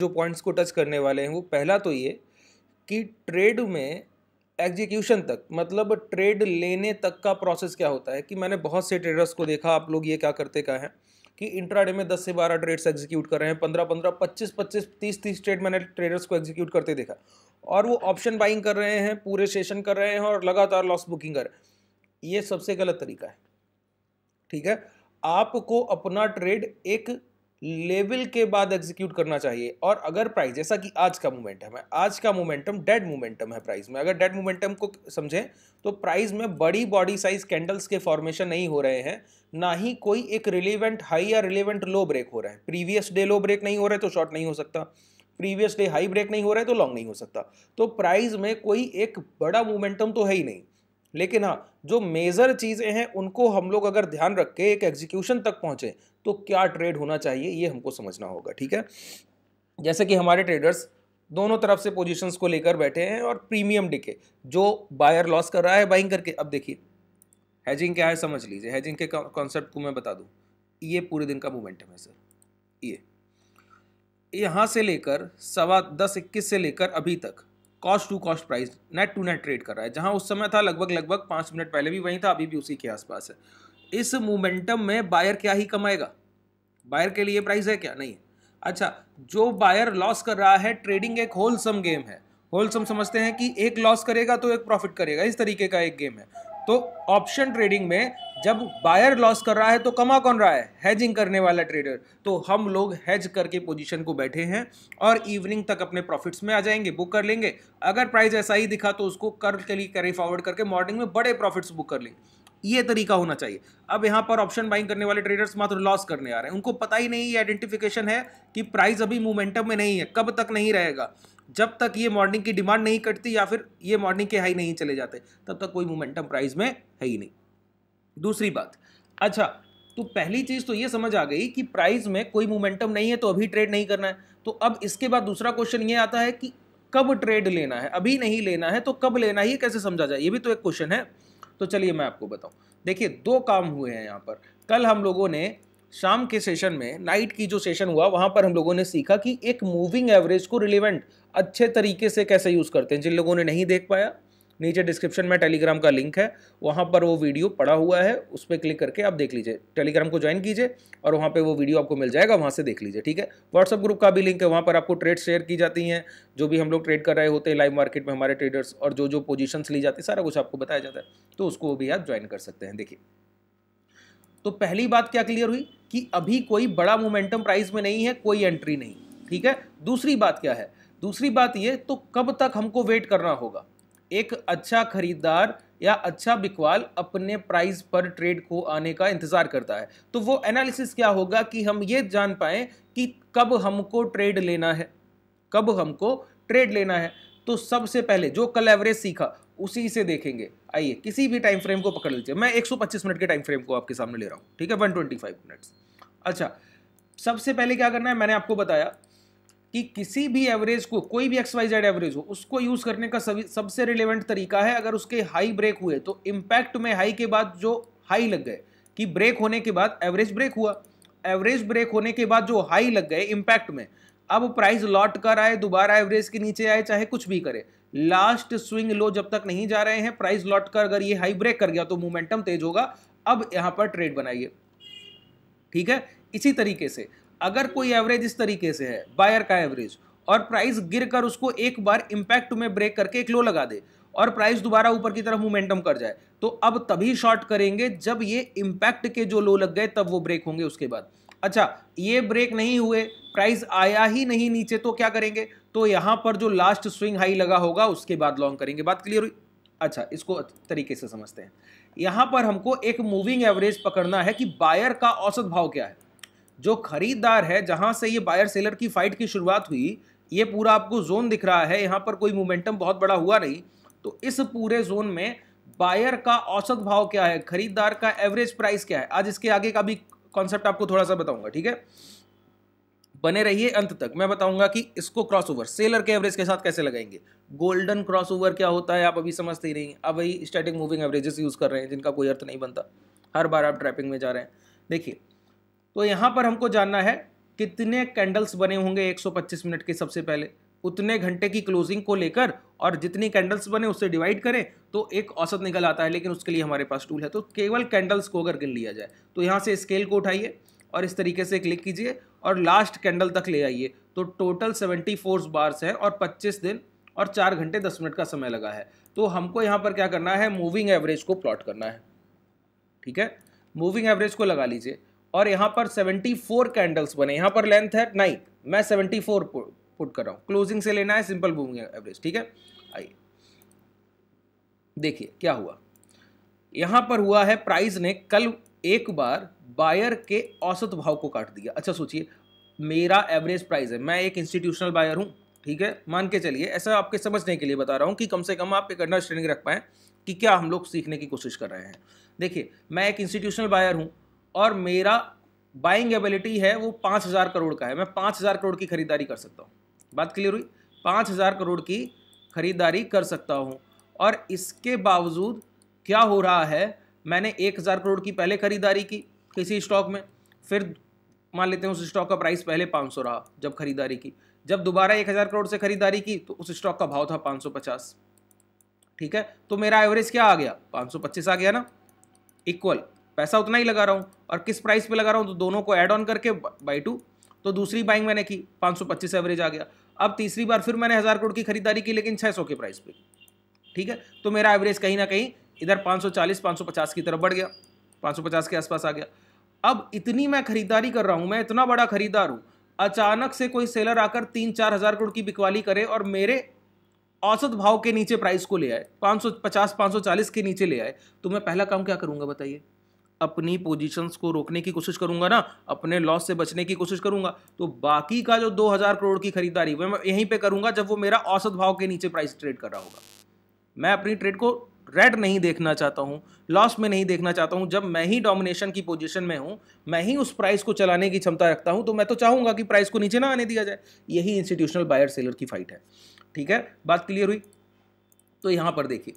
जो पॉइंट्स को टच करने वाले हैं वो पहला तो ये कि ट्रेड में एग्जीक्यूशन तक मतलब ट्रेड लेने तक का प्रोसेस क्या होता है कि मैंने बहुत से ट्रेडर्स को देखा आप लोग ये क्या करते क्या है कि इंट्राडे में 10 से 12 ट्रेड्स एग्जीक्यूट कर रहे हैं 15 15 25 25 30 30 ट्रेड मैंने ट्रेडर्स को एग्जीक्यूट करते देखा और वो ऑप्शन बाइंग कर रहे हैं पूरे सेशन कर रहे हैं और लगातार लॉस बुकिंग कर ये सबसे गलत तरीका है ठीक है आपको अपना ट्रेड एक लेवल के बाद एग्जीक्यूट करना चाहिए और अगर प्राइस जैसा कि आज का मोमेंटम है आज का मोमेंटम डेड मोमेंटम है प्राइस में अगर डेड मोमेंटम को समझें तो प्राइस में बड़ी बॉडी साइज कैंडल्स के फॉर्मेशन नहीं हो रहे हैं ना ही कोई एक रिलेवेंट हाई या रिलेवेंट लो ब्रेक हो रहा है प्रीवियस डे लो ब्रेक नहीं हो रहा है तो शॉर्ट नहीं हो सकता प्रीवियस डे हाई ब्रेक नहीं हो रहा है तो लॉन्ग नहीं हो सकता तो प्राइज में कोई एक बड़ा मोमेंटम तो है ही नहीं लेकिन हाँ जो मेजर चीज़ें हैं उनको हम लोग अगर ध्यान रख के एक एग्जीक्यूशन तक पहुंचे तो क्या ट्रेड होना चाहिए ये हमको समझना होगा ठीक है जैसे कि हमारे ट्रेडर्स दोनों तरफ से पोजीशंस को लेकर बैठे हैं और प्रीमियम डिके जो बायर लॉस कर रहा है बाइंग करके अब देखिए हैजिंग क्या है समझ लीजिए हैजिंग के कॉन्सेप्ट को मैं बता दूँ ये पूरे दिन का मोमेंटम है सर ये यहाँ से लेकर सवा दस इक्कीस से लेकर अभी तक cost to cost price net to net trade कर रहा है जहाँ उस समय था लगभग लगभग पाँच मिनट पहले भी वहीं था अभी भी उसी के आसपास है इस मोमेंटम में बायर क्या ही कमाएगा बायर के लिए प्राइस है क्या नहीं अच्छा जो बायर लॉस कर रहा है ट्रेडिंग एक होलसम गेम है होलसम समझते हैं कि एक लॉस करेगा तो एक प्रॉफिट करेगा इस तरीके का एक गेम है तो ऑप्शन ट्रेडिंग में जब बायर लॉस कर रहा है तो कमा कौन रहा है हेजिंग करने वाला ट्रेडर तो हम लोग हेज करके पोजीशन को बैठे हैं और इवनिंग तक अपने प्रॉफिट्स में आ जाएंगे बुक कर लेंगे अगर प्राइस ऐसा ही दिखा तो उसको कर के लिए कैरी फॉरवर्ड करके मॉर्निंग में बड़े प्रॉफिट्स बुक कर लेंगे ये तरीका होना चाहिए अब यहाँ पर ऑप्शन बाइंग करने वाले ट्रेडर्स मात्र लॉस करने आ रहे हैं उनको पता ही नहीं ये आइडेंटिफिकेशन है कि प्राइस अभी मोमेंटम में नहीं है कब तक नहीं रहेगा जब तक ये मॉर्निंग की डिमांड नहीं कटती या फिर ये मॉर्निंग के हाई नहीं चले जाते तब तक कोई मोमेंटम प्राइस में है ही नहीं दूसरी बात अच्छा तो पहली चीज़ तो ये समझ आ गई कि प्राइस में कोई मोमेंटम नहीं है तो अभी ट्रेड नहीं करना है तो अब इसके बाद दूसरा क्वेश्चन ये आता है कि कब ट्रेड लेना है अभी नहीं लेना है तो कब लेना है ये कैसे समझा जाए ये भी तो एक क्वेश्चन है तो चलिए मैं आपको बताऊँ देखिए दो काम हुए हैं यहाँ पर कल हम लोगों ने शाम के सेशन में नाइट की जो सेशन हुआ वहाँ पर हम लोगों ने सीखा कि एक मूविंग एवरेज को रिलेवेंट अच्छे तरीके से कैसे यूज़ करते हैं जिन लोगों ने नहीं देख पाया नीचे डिस्क्रिप्शन में टेलीग्राम का लिंक है वहाँ पर वो वीडियो पड़ा हुआ है उस पर क्लिक करके आप देख लीजिए टेलीग्राम को ज्वाइन कीजिए और वहाँ पे वो वीडियो आपको मिल जाएगा वहाँ से देख लीजिए ठीक है व्हाट्सअप ग्रुप का भी लिंक है वहाँ पर आपको ट्रेड शेयर की जाती हैं जो भी हम लोग ट्रेड कर रहे होते हैं लाइव मार्केट में हमारे ट्रेडर्स और जो जो पोजिशंस ली जाती है सारा कुछ आपको बताया जाता है तो उसको भी आप ज्वाइन कर सकते हैं देखिए तो पहली बात क्या क्लियर हुई कि अभी कोई बड़ा मोमेंटम प्राइस में नहीं है कोई एंट्री नहीं ठीक है दूसरी बात क्या है दूसरी बात ये तो कब तक हमको वेट करना होगा एक अच्छा खरीदार या अच्छा बिकवाल अपने प्राइस पर ट्रेड को आने का इंतजार करता है तो वो एनालिसिस क्या होगा कि हम ये जान पाए कि कब हमको ट्रेड लेना है कब हमको ट्रेड लेना है तो सबसे पहले जो कल एवरेज सीखा उसी से देखेंगे आइए किसी भी टाइम फ्रेम को पकड़ लीजिए मैं 125 मिनट के टाइम फ्रेम को आपके सामने ले रहा हूँ ठीक है 125 मिनट्स अच्छा सबसे पहले क्या करना है मैंने आपको बताया कि किसी भी एवरेज को कोई भी एक्स वाई जेड एवरेज हो उसको यूज़ करने का सबसे रिलेवेंट तरीका है अगर उसके हाई ब्रेक हुए तो इम्पैक्ट में हाई के बाद जो हाई लग गए कि ब्रेक होने के बाद एवरेज ब्रेक हुआ एवरेज ब्रेक होने के बाद जो हाई लग गए इम्पैक्ट में अब प्राइस लौट कर आए दोबारा एवरेज के नीचे आए चाहे कुछ भी करे लास्ट स्विंग लो जब तक नहीं जा रहे हैं प्राइस लौट कर अगर ये हाई ब्रेक कर गया तो मोमेंटम तेज होगा अब यहां पर ट्रेड बनाइए ठीक है इसी तरीके से अगर कोई एवरेज इस तरीके से है बायर का एवरेज और प्राइस गिर कर उसको एक बार इंपैक्ट में ब्रेक करके एक लो लगा दे और प्राइस दोबारा ऊपर की तरफ मोमेंटम कर जाए तो अब तभी शॉर्ट करेंगे जब ये इंपैक्ट के जो लो लग गए तब वो ब्रेक होंगे उसके बाद अच्छा ये ब्रेक नहीं हुए प्राइस आया ही नहीं नीचे तो क्या करेंगे तो यहां पर जो लास्ट स्विंग हाई लगा होगा उसके बाद लॉन्ग करेंगे बात क्लियर हुई अच्छा इसको तरीके से समझते हैं यहां पर हमको एक मूविंग एवरेज पकड़ना है कि बायर का औसत भाव क्या है जो खरीदार है जहां से ये बायर सेलर की फाइट की शुरुआत हुई ये पूरा आपको जोन दिख रहा है यहां पर कोई मोमेंटम बहुत बड़ा हुआ नहीं तो इस पूरे जोन में बायर का औसत भाव क्या है खरीदार का एवरेज प्राइस क्या है आज इसके आगे का भी कॉन्सेप्ट आपको थोड़ा सा बताऊंगा ठीक है बने रहिए अंत तक मैं बताऊंगा कि इसको क्रॉसओवर सेलर के एवरेज के साथ कैसे लगाएंगे गोल्डन क्रॉसओवर क्या होता है आप अभी समझते ही नहीं अब वही स्टैटिक मूविंग एवरेजेस यूज़ कर रहे हैं जिनका कोई अर्थ नहीं बनता हर बार आप ट्रैपिंग में जा रहे हैं देखिए तो यहाँ पर हमको जानना है कितने कैंडल्स बने होंगे 125 मिनट के सबसे पहले उतने घंटे की क्लोजिंग को लेकर और जितनी कैंडल्स बने उससे डिवाइड करें तो एक औसत निकल आता है लेकिन उसके लिए हमारे पास टूल है तो केवल कैंडल्स को अगर गिन लिया जाए तो यहाँ से स्केल को उठाइए और इस तरीके से क्लिक कीजिए और लास्ट कैंडल तक ले आइए तो टोटल सेवेंटी फोर बार्स हैं और पच्चीस दिन और चार घंटे दस मिनट का समय लगा है तो हमको यहाँ पर क्या करना है मूविंग एवरेज को प्लॉट करना है ठीक है मूविंग एवरेज को लगा लीजिए और यहाँ पर 74 कैंडल्स बने यहां पर लेंथ है नाइन मैं 74 फोर पुट कर रहा हूँ क्लोजिंग से लेना है सिंपल मूविंग एवरेज ठीक है आइए देखिए क्या हुआ यहां पर हुआ है प्राइस ने कल एक बार बायर के औसत भाव को काट दिया अच्छा सोचिए मेरा एवरेज प्राइस है मैं एक इंस्टीट्यूशनल बायर हूँ ठीक है मान के चलिए ऐसा आपके समझने के लिए बता रहा हूं कि कम से कम आप एक अंडरस्टैंडिंग रख पाए कि क्या हम लोग सीखने की कोशिश कर रहे हैं देखिए मैं एक इंस्टीट्यूशनल बायर हूं और मेरा बाइंग एबिलिटी है वो पाँच हज़ार करोड़ का है मैं पाँच हज़ार करोड़ की खरीदारी कर सकता हूँ बात क्लियर हुई पाँच हज़ार करोड़ की खरीदारी कर सकता हूँ और इसके बावजूद क्या हो रहा है मैंने एक हज़ार करोड़ की पहले खरीदारी की किसी स्टॉक में फिर मान लेते हैं उस स्टॉक का प्राइस पहले पाँच सौ रहा जब खरीदारी की जब दोबारा एक हज़ार करोड़ से खरीदारी की तो उस स्टॉक का भाव था पाँच सौ पचास ठीक है तो मेरा एवरेज क्या आ गया पाँच सौ पच्चीस आ गया ना इक्वल पैसा उतना ही लगा रहा हूँ और किस प्राइस पे लगा रहा हूँ तो दोनों को ऐड ऑन करके बाई टू तो दूसरी बाइंग मैंने की पाँच एवरेज आ गया अब तीसरी बार फिर मैंने हज़ार करोड़ की खरीदारी की लेकिन सौ के प्राइस पर ठीक है तो मेरा एवरेज कहीं ना कहीं इधर पाँच सौ की तरफ बढ़ गया पाँच के आसपास आ गया अब इतनी मैं खरीदारी कर रहा हूँ मैं इतना बड़ा खरीदार हूँ अचानक से कोई सेलर आकर तीन चार हज़ार करोड़ की बिकवाली करे और मेरे औसत भाव के नीचे प्राइस को ले आए 550 540 के नीचे ले आए तो मैं पहला काम क्या करूँगा बताइए अपनी पोजीशंस को रोकने की कोशिश करूंगा ना अपने लॉस से बचने की कोशिश करूंगा तो बाकी का जो 2000 करोड़ की खरीदारी वह मैं यहीं पे करूंगा जब वो मेरा औसत भाव के नीचे प्राइस ट्रेड कर रहा होगा मैं अपनी ट्रेड को रेड नहीं देखना चाहता हूँ लॉस में नहीं देखना चाहता हूँ जब मैं ही डोमिनेशन की पोजीशन में हूँ मैं ही उस प्राइस को चलाने की क्षमता रखता हूँ तो मैं तो चाहूँगा कि प्राइस को नीचे ना आने दिया जाए यही इंस्टीट्यूशनल बायर सेलर की फाइट है ठीक है बात क्लियर हुई तो यहाँ पर देखिए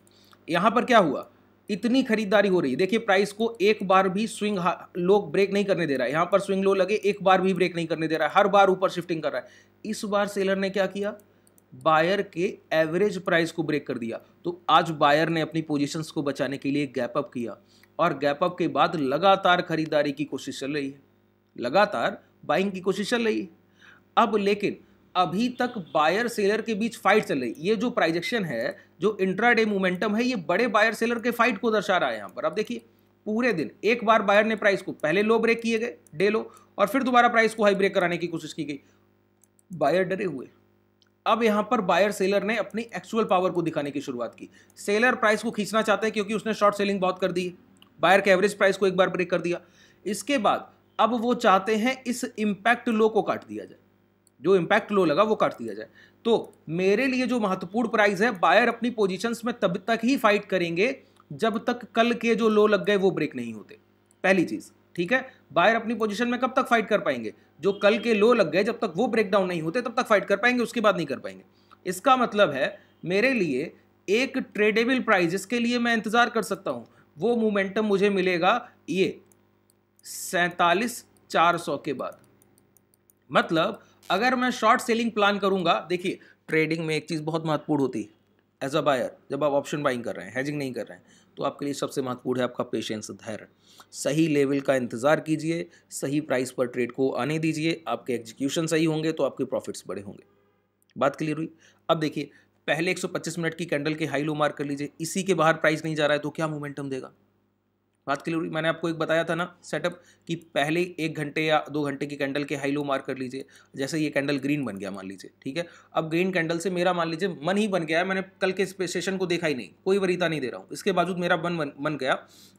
यहाँ पर क्या हुआ इतनी खरीदारी हो रही है देखिए प्राइस को एक बार भी स्विंग लोग ब्रेक नहीं करने दे रहा है यहाँ पर स्विंग लो लगे एक बार भी ब्रेक नहीं करने दे रहा है हर बार ऊपर शिफ्टिंग कर रहा है इस बार सेलर ने क्या किया बायर के एवरेज प्राइस को ब्रेक कर दिया तो आज बायर ने अपनी पोजिशंस को बचाने के लिए गैप अप किया और गैप अप के बाद लगातार खरीदारी की कोशिश चल रही है लगातार बाइंग की कोशिश चल रही है अब लेकिन अभी तक बायर सेलर के बीच फाइट चल रही है ये जो प्राइजेक्शन है जो इंट्रा डे मोमेंटम है ये बड़े बायर सेलर के फाइट को दर्शा रहा है यहाँ पर अब देखिए पूरे दिन एक बार बायर ने प्राइस को पहले लो ब्रेक किए गए डे लो और फिर दोबारा प्राइस को हाई ब्रेक कराने की कोशिश की गई बायर डरे हुए अब यहाँ पर बायर सेलर ने अपनी एक्चुअल पावर को दिखाने की शुरुआत की सेलर प्राइस को खींचना चाहते हैं क्योंकि उसने शॉर्ट सेलिंग बहुत कर दी है बायर के एवरेज प्राइस को एक बार ब्रेक कर दिया इसके बाद अब वो चाहते हैं इस इम्पैक्ट लो को काट दिया जाए जो इम्पैक्ट लो लगा वो काट दिया जाए तो मेरे लिए जो महत्वपूर्ण प्राइस है बायर अपनी पोजिशन में तब तक ही फाइट करेंगे जब तक कल के जो लो लग गए वो ब्रेक नहीं होते पहली चीज़ ठीक है बायर अपनी पोजिशन में कब तक फाइट कर पाएंगे जो कल के लो लग गए जब तक वो ब्रेक डाउन नहीं होते तब तक फाइट कर पाएंगे उसके बाद नहीं कर पाएंगे इसका मतलब है मेरे लिए एक ट्रेडेबल प्राइस जिसके लिए मैं इंतज़ार कर सकता हूँ वो मोमेंटम मुझे मिलेगा ये सैतालीस चार सौ के बाद मतलब अगर मैं शॉर्ट सेलिंग प्लान करूंगा देखिए ट्रेडिंग में एक चीज़ बहुत महत्वपूर्ण होती है एज अ बायर जब आप ऑप्शन बाइंग कर रहे हैं हैजिंग नहीं कर रहे हैं तो आपके लिए सबसे महत्वपूर्ण है आपका पेशेंस धैर्य सही लेवल का इंतज़ार कीजिए सही प्राइस पर ट्रेड को आने दीजिए आपके एग्जीक्यूशन सही होंगे तो आपके प्रॉफिट्स बड़े होंगे बात क्लियर हुई अब देखिए पहले 125 मिनट की कैंडल के हाई लो मार्क कर लीजिए इसी के बाहर प्राइस नहीं जा रहा है तो क्या मोमेंटम देगा बात के लिए मैंने आपको एक बताया था ना सेटअप कि पहले एक घंटे या दो घंटे की कैंडल के हाई लो मार्क कर लीजिए जैसे ये कैंडल ग्रीन बन गया मान लीजिए ठीक है अब ग्रीन कैंडल से मेरा मान लीजिए मन ही बन गया है मैंने कल के सेशन को देखा ही नहीं कोई वरीता नहीं दे रहा हूँ इसके बावजूद मेरा मन बन गया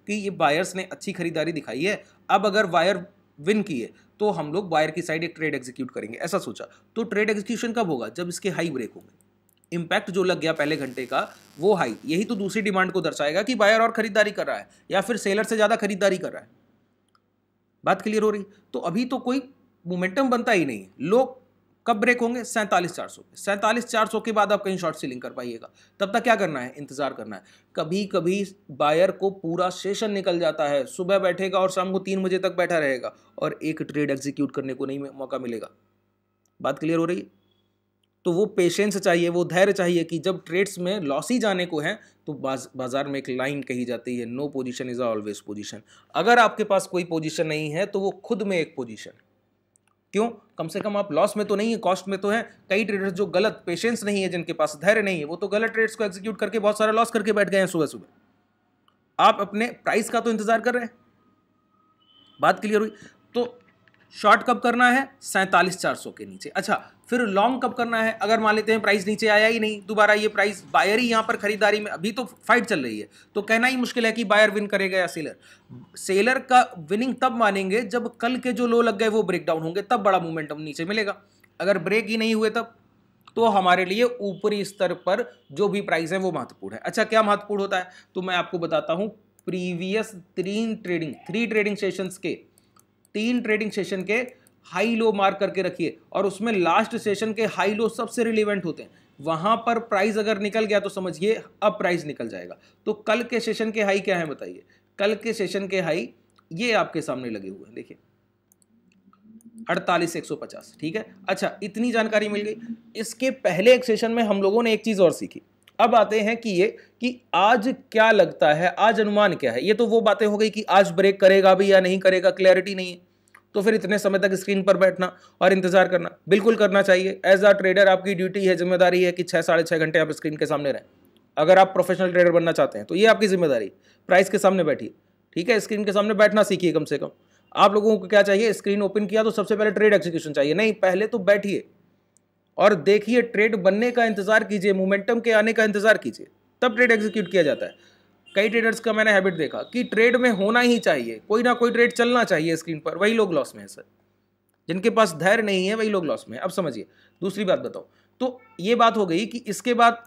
कि ये बायर्स ने अच्छी खरीदारी दिखाई है अब अगर वायर विन किए तो हम लोग बायर की साइड एक ट्रेड एग्जीक्यूट करेंगे ऐसा सोचा तो ट्रेड एग्जीक्यूशन कब होगा जब इसके हाई ब्रेक होंगे इम्पैक्ट जो लग गया पहले घंटे का वो हाई यही तो दूसरी डिमांड को दर्शाएगा कि बायर और खरीदारी कर रहा है या फिर सेलर से ज़्यादा खरीदारी कर रहा है बात क्लियर हो रही तो अभी तो कोई मोमेंटम बनता ही नहीं लोग कब ब्रेक होंगे सैंतालीस चार सौ सैंतालीस चार सौ के बाद आप कहीं शॉर्ट सेलिंग कर पाइएगा तब तक क्या करना है इंतजार करना है कभी कभी बायर को पूरा सेशन निकल जाता है सुबह बैठेगा और शाम को तीन बजे तक बैठा रहेगा और एक ट्रेड एग्जीक्यूट करने को नहीं मौका मिलेगा बात क्लियर हो रही है तो वो पेशेंस चाहिए वो धैर्य चाहिए कि जब ट्रेड्स में लॉस ही जाने को है तो बाज, बाज़ार में एक लाइन कही जाती है no position is always position अगर आपके पास कोई पोजिशन नहीं है तो वो खुद में एक पोजिशन क्यों कम से कम आप लॉस में तो नहीं है कॉस्ट में तो है कई ट्रेडर्स जो गलत पेशेंस नहीं है जिनके पास धैर्य नहीं है वो तो गलत ट्रेड्स को एग्जीक्यूट करके बहुत सारा लॉस करके बैठ गए हैं सुबह सुबह आप अपने प्राइस का तो इंतज़ार कर रहे हैं बात क्लियर हुई तो शॉर्ट कब करना है सैंतालीस चार सौ के नीचे अच्छा फिर लॉन्ग कब करना है अगर मान लेते हैं प्राइस नीचे आया ही नहीं दोबारा ये प्राइस बायर ही यहाँ पर खरीदारी में अभी तो फाइट चल रही है तो कहना ही मुश्किल है कि बायर विन करेगा या सेलर सेलर का विनिंग तब मानेंगे जब कल के जो लो लग गए वो ब्रेक डाउन होंगे तब बड़ा मोमेंटम नीचे मिलेगा अगर ब्रेक ही नहीं हुए तब तो हमारे लिए ऊपरी स्तर पर जो भी प्राइस है वो महत्वपूर्ण है अच्छा क्या महत्वपूर्ण होता है तो मैं आपको बताता हूँ प्रीवियस तीन ट्रेडिंग थ्री ट्रेडिंग सेशंस के तीन ट्रेडिंग सेशन के हाई लो मार्क करके रखिए और उसमें लास्ट सेशन के हाई लो सबसे रिलेवेंट होते हैं वहां पर प्राइस अगर निकल गया तो समझिए अब प्राइस निकल जाएगा तो कल के सेशन के हाई क्या है बताइए कल के सेशन के हाई ये आपके सामने लगे हुए हैं देखिए अड़तालीस एक सौ पचास ठीक है अच्छा इतनी जानकारी मिल गई इसके पहले एक सेशन में हम लोगों ने एक चीज़ और सीखी अब आते हैं कि ये कि आज क्या लगता है आज अनुमान क्या है ये तो वो बातें हो गई कि आज ब्रेक करेगा भी या नहीं करेगा क्लैरिटी नहीं है तो फिर इतने समय तक स्क्रीन पर बैठना और इंतजार करना बिल्कुल करना चाहिए एज अ ट्रेडर आपकी ड्यूटी है जिम्मेदारी है कि छः साढ़े छः घंटे आप स्क्रीन के सामने रहें अगर आप प्रोफेशनल ट्रेडर बनना चाहते हैं तो ये आपकी जिम्मेदारी प्राइस के सामने बैठिए ठीक है स्क्रीन के सामने बैठना सीखिए कम से कम आप लोगों को क्या चाहिए स्क्रीन ओपन किया तो सबसे पहले ट्रेड एग्जीक्यूशन चाहिए नहीं पहले तो बैठिए और देखिए ट्रेड बनने का इंतजार कीजिए मोमेंटम के आने का इंतजार कीजिए तब ट्रेड एग्जीक्यूट किया जाता है कई ट्रेडर्स का मैंने हैबिट देखा कि ट्रेड में होना ही चाहिए कोई ना कोई ट्रेड चलना चाहिए स्क्रीन पर वही लोग लॉस में है सर जिनके पास धैर्य नहीं है वही लोग लॉस में अब समझिए दूसरी बात बताओ तो ये बात हो गई कि इसके बाद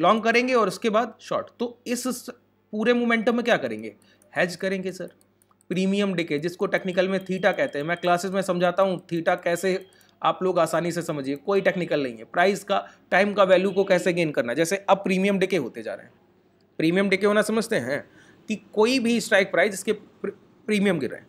लॉन्ग हाँ, करेंगे और उसके बाद शॉर्ट तो इस पूरे मोमेंटम में क्या करेंगे हैज करेंगे सर प्रीमियम डिके जिसको टेक्निकल में थीटा कहते हैं मैं क्लासेस में समझाता हूँ थीटा कैसे आप लोग आसानी से समझिए कोई टेक्निकल नहीं है प्राइस का टाइम का वैल्यू को कैसे गेन करना जैसे अब प्रीमियम डेके होते जा रहे हैं प्रीमियम डेके होना समझते हैं कि कोई भी स्ट्राइक प्राइस इसके प्रीमियम गिर रहे हैं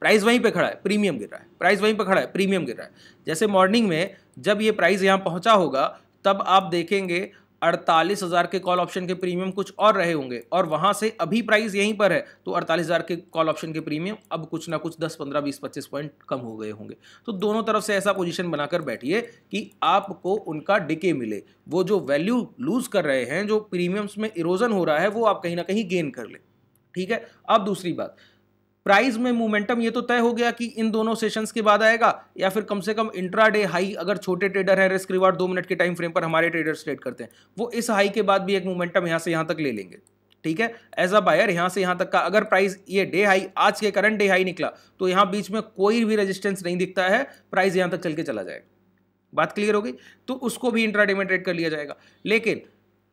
प्राइस वहीं पे खड़ा है प्रीमियम गिर रहा है प्राइस वहीं पे खड़ा है प्रीमियम गिर रहा है जैसे मॉर्निंग में जब ये प्राइस यहाँ पहुँचा होगा तब आप देखेंगे अड़तालीस हज़ार के कॉल ऑप्शन के प्रीमियम कुछ और रहे होंगे और वहाँ से अभी प्राइस यहीं पर है तो अड़तालीस हज़ार के कॉल ऑप्शन के प्रीमियम अब कुछ ना कुछ दस पंद्रह बीस पच्चीस पॉइंट कम हो गए होंगे तो दोनों तरफ से ऐसा पोजिशन बनाकर बैठिए कि आपको उनका डिके मिले वो जो वैल्यू लूज़ कर रहे हैं जो प्रीमियम्स में इरोजन हो रहा है वो आप कहीं ना कहीं गेन कर लें ठीक है अब दूसरी बात प्राइस में मोमेंटम ये तो तय हो गया कि इन दोनों सेशंस के बाद आएगा या फिर कम से कम इंट्रा डे हाई अगर छोटे ट्रेडर हैं रिस्क रिवार्ड दो मिनट के टाइम फ्रेम पर हमारे ट्रेडर्स ट्रेड करते हैं वो इस हाई के बाद भी एक मोमेंटम यहाँ से यहाँ तक ले लेंगे ठीक है एज अ बायर यहाँ से यहाँ तक का अगर प्राइस ये डे हाई आज के करंट डे हाई निकला तो यहाँ बीच में कोई भी रजिस्टेंस नहीं दिखता है प्राइस यहाँ तक चल के चला जाएगा बात क्लियर हो गई तो उसको भी इंट्राडे में ट्रेड कर लिया जाएगा लेकिन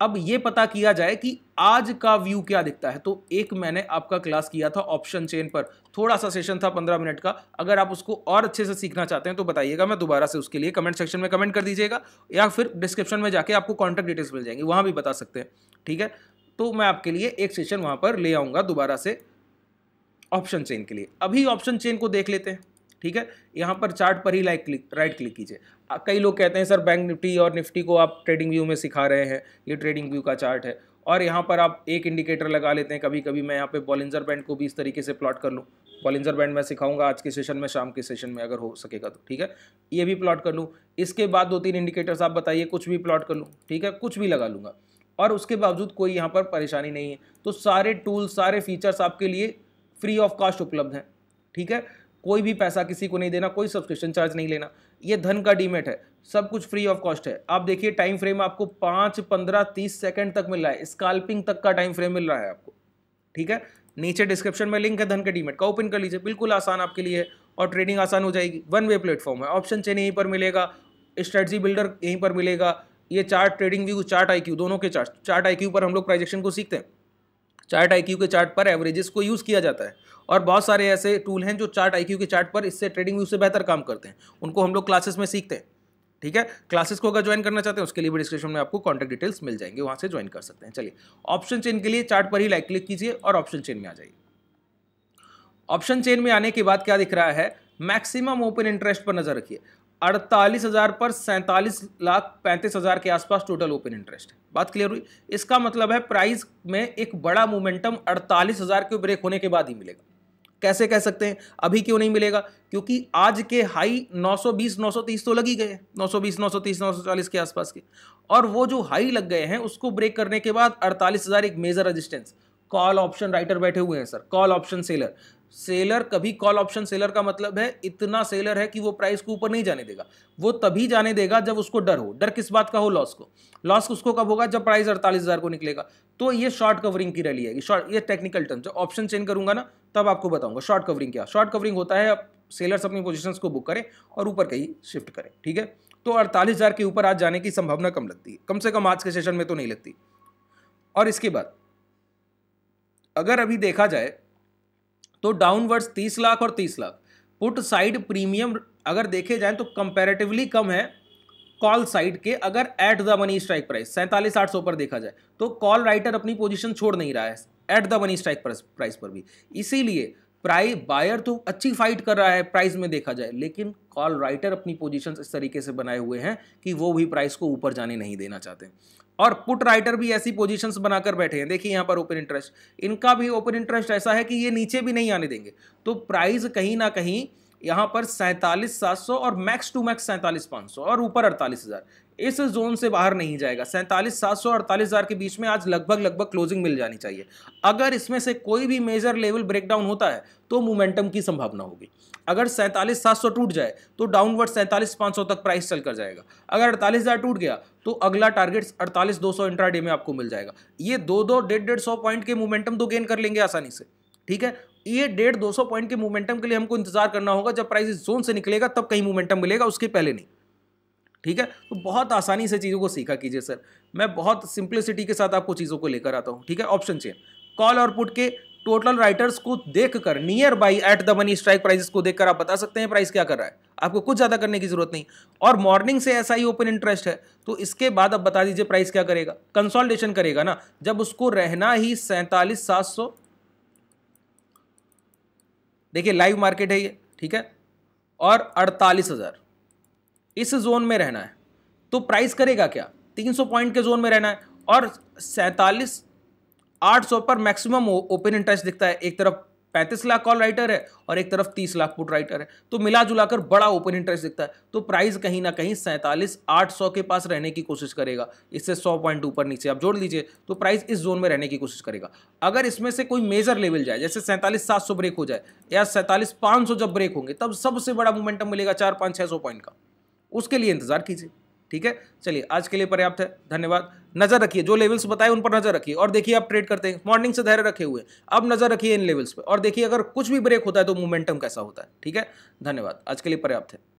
अब ये पता किया जाए कि आज का व्यू क्या दिखता है तो एक मैंने आपका क्लास किया था ऑप्शन चेन पर थोड़ा सा सेशन था पंद्रह मिनट का अगर आप उसको और अच्छे से सीखना चाहते हैं तो बताइएगा मैं दोबारा से उसके लिए कमेंट सेक्शन में कमेंट कर दीजिएगा या फिर डिस्क्रिप्शन में जाके आपको कॉन्टैक्ट डिटेल्स मिल जाएंगे वहाँ भी बता सकते हैं ठीक है तो मैं आपके लिए एक सेशन वहाँ पर ले आऊँगा दोबारा से ऑप्शन चेन के लिए अभी ऑप्शन चेन को देख लेते हैं ठीक है यहाँ पर चार्ट पर ही लाइक क्लिक राइट क्लिक कीजिए कई लोग कहते हैं सर बैंक निफ्टी और निफ्टी को आप ट्रेडिंग व्यू में सिखा रहे हैं ये ट्रेडिंग व्यू का चार्ट है और यहाँ पर आप एक इंडिकेटर लगा लेते हैं कभी कभी मैं यहाँ पे बॉलिंजर बैंड को भी इस तरीके से प्लॉट कर लूँ बॉलिंजर बैंड मैं सिखाऊंगा आज के सेशन में शाम के सेशन में अगर हो सकेगा तो ठीक है ये भी प्लॉट कर लूँ इसके बाद दो तीन इंडिकेटर्स आप बताइए कुछ भी प्लॉट कर लूँ ठीक है कुछ भी लगा लूँगा और उसके बावजूद कोई यहाँ पर परेशानी नहीं है तो सारे टूल्स सारे फीचर्स आपके लिए फ्री ऑफ कॉस्ट उपलब्ध हैं ठीक है कोई भी पैसा किसी को नहीं देना कोई सब्सक्रिप्शन चार्ज नहीं लेना ये धन का डीमेट है सब कुछ फ्री ऑफ कॉस्ट है आप देखिए टाइम फ्रेम आपको पाँच पंद्रह तीस सेकेंड तक मिल रहा है स्काल्पिंग तक का टाइम फ्रेम मिल रहा है आपको ठीक है नीचे डिस्क्रिप्शन में लिंक है धन के डीमेट का ओपन कर लीजिए बिल्कुल आसान आपके लिए और ट्रेडिंग आसान हो जाएगी वन वे प्लेटफॉर्म है ऑप्शन चेन यहीं पर मिलेगा स्ट्रेटजी बिल्डर यहीं पर मिलेगा ये chart trading view chart IQ दोनों के चार्ट चार्ट आईक्यू पर हम लोग प्राइजेक्शन को सीखते हैं चार्ट आई के चार्ट पर एवरेजेस को यूज़ किया जाता है और बहुत सारे ऐसे टूल हैं जो चार्ट आई के चार्ट पर इससे ट्रेडिंग व्यू से बेहतर काम करते हैं उनको हम लोग क्लासेस में सीखते हैं ठीक है क्लासेस को अगर ज्वाइन करना चाहते हैं उसके लिए भी डिस्क्रिप्शन में आपको कॉन्टैक्ट डिटेल्स मिल जाएंगे वहाँ से ज्वाइन कर सकते हैं चलिए ऑप्शन चेन के लिए चार्ट पर ही लाइक क्लिक कीजिए और ऑप्शन चेन में आ जाइए ऑप्शन चेन में आने के बाद क्या दिख रहा है मैक्सिमम ओपन इंटरेस्ट पर नजर रखिए अड़तालीस हज़ार पर सैंतालीस लाख पैंतीस हज़ार के आसपास टोटल ओपन इंटरेस्ट है बात क्लियर हुई इसका मतलब है प्राइस में एक बड़ा मोमेंटम अड़तालीस हज़ार के ब्रेक होने के बाद ही मिलेगा कैसे कह सकते हैं अभी क्यों नहीं मिलेगा क्योंकि आज के हाई 920 930 तो लग ही गए 920 930 940 के आसपास के और वो जो हाई लग गए हैं उसको ब्रेक करने के बाद अड़तालीस हज़ार एक major resistance call option writer बैठे हुए हैं sir call option seller seller कभी कॉल ऑप्शन सेलर का मतलब है इतना सेलर है कि वो प्राइस को ऊपर नहीं जाने देगा वो तभी जाने देगा जब उसको डर हो डर किस बात का हो लॉस को लॉस उसको कब होगा जब प्राइस अड़तालीस को निकलेगा तो ये शॉर्ट कवरिंग की रैली आएगी शॉर्ट ये टेक्निकल टर्म जब ऑप्शन चेंज करूंगा ना तब आपको बताऊंगा शॉर्ट कवरिंग क्या शॉर्ट कवरिंग होता है अब सेलर्स अपनी पोजिशन को बुक करें और ऊपर कहीं शिफ्ट करें ठीक है तो अड़तालीस के ऊपर आज जाने की संभावना कम लगती है कम से कम आज के सेशन में तो नहीं लगती और इसके बाद अगर अभी देखा जाए तो डाउनवर्ड्स तीस लाख और तीस लाख पुट साइड प्रीमियम अगर देखे जाए तो कंपेरेटिवली कम है कॉल साइड के अगर at the money strike price सैंतालीस आठ सौ पर देखा जाए तो कॉल राइटर अपनी पोजीशन छोड़ नहीं रहा है at the money strike price पर भी इसीलिए प्राइस बायर तो अच्छी फाइट कर रहा है प्राइस में देखा जाए लेकिन कॉल राइटर अपनी पोजीशंस इस तरीके से बनाए हुए हैं कि वो भी प्राइस को ऊपर जाने नहीं देना चाहते और पुट राइटर भी ऐसी पोजीशंस बनाकर बैठे हैं देखिए यहाँ पर ओपन इंटरेस्ट इनका भी ओपन इंटरेस्ट ऐसा है कि ये नीचे भी नहीं आने देंगे तो प्राइस कहीं ना कहीं यहाँ पर सैंतालीस सात सौ और मैक्स टू मैक्स सैंतालीस पाँच सौ और ऊपर अड़तालीस हज़ार इस जोन से बाहर नहीं जाएगा सैंतालीस सात सौ अड़तालीस हज़ार के बीच में आज लगभग लगभग क्लोजिंग मिल जानी चाहिए अगर इसमें से कोई भी मेजर लेवल ब्रेकडाउन होता है तो मोमेंटम की संभावना होगी अगर सैंतालीस सात सौ टूट जाए तो डाउनवर्ड सैंतालीस पाँच सौ तक प्राइस चल कर जाएगा अगर अड़तालीस हज़ार टूट गया तो अगला टारगेट अड़तालीस दो सौ इंट्रा डे में आपको मिल जाएगा ये दो दो डेढ़ डेढ़ सौ पॉइंट के मोमेंटम तो गेन कर लेंगे आसानी से ठीक है ये डेढ़ दो सौ पॉइंट के मोमेंटम के लिए हमको इंतजार करना होगा जब प्राइस इस जोन से निकलेगा तब कहीं मोमेंटम मिलेगा उसके पहले नहीं ठीक है तो बहुत आसानी से चीज़ों को सीखा कीजिए सर मैं बहुत सिंप्लिसिटी के साथ आपको चीज़ों को लेकर आता हूँ ठीक है ऑप्शन चेन कॉल और पुट के टोटल राइटर्स को देख कर nearby at the money strike prices को देखकर आप बता सकते हैं प्राइस क्या कर रहा है आपको कुछ ज़्यादा करने की जरूरत नहीं और मॉर्निंग से ऐसा ही ओपन इंटरेस्ट है तो इसके बाद आप बता दीजिए प्राइस क्या करेगा कंसोलिडेशन करेगा ना जब उसको रहना ही सैंतालीस सात सौ देखिए लाइव मार्केट है ये ठीक है और अड़तालीस हज़ार इस जोन में रहना है तो प्राइस करेगा क्या 300 पॉइंट के जोन में रहना है और सैंतालीस आठ सौ पर मैक्सिमम ओपन इंटरेस्ट दिखता है एक तरफ पैंतीस लाख कॉल राइटर है और एक तरफ तीस लाख पुट राइटर है तो मिला जुला कर बड़ा ओपन इंटरेस्ट दिखता है तो प्राइस कहीं ना कहीं सैंतालीस आठ सौ के पास रहने की कोशिश करेगा इससे सौ पॉइंट ऊपर नीचे आप जोड़ लीजिए तो प्राइस इस जोन में रहने की कोशिश करेगा अगर इसमें से कोई मेजर लेवल जाए जैसे सैंतालीस सात सौ ब्रेक हो जाए या सैंतालीस पाँच सौ जब ब्रेक होंगे तब सबसे बड़ा मोमेंटम मिलेगा चार पाँच छः सौ पॉइंट का उसके लिए इंतजार कीजिए ठीक है चलिए आज के लिए पर्याप्त है धन्यवाद नजर रखिए जो लेवल्स बताए उन पर नजर रखिए और देखिए आप ट्रेड करते हैं मॉर्निंग से धैर्य रखे हुए अब नजर रखिए इन लेवल्स पर और देखिए अगर कुछ भी ब्रेक होता है तो मोमेंटम कैसा होता है ठीक है धन्यवाद आज के लिए पर्याप्त है